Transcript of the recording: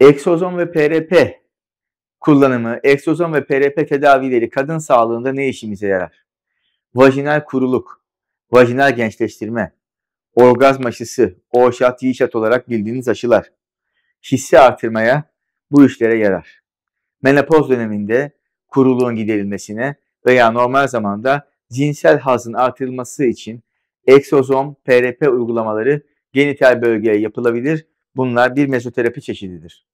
Eksozom ve PRP kullanımı, eksozom ve PRP tedavileri kadın sağlığında ne işimize yarar? Vajinal kuruluk, vajinal gençleştirme, orgazm aşısı, oşat, yişat olarak bildiğiniz aşılar. Hissi artırmaya bu işlere yarar. Menopoz döneminde kuruluğun giderilmesine veya normal zamanda cinsel hazın artırılması için eksozom PRP uygulamaları genital bölgeye yapılabilir Bunlar bir mezoterapi çeşididir.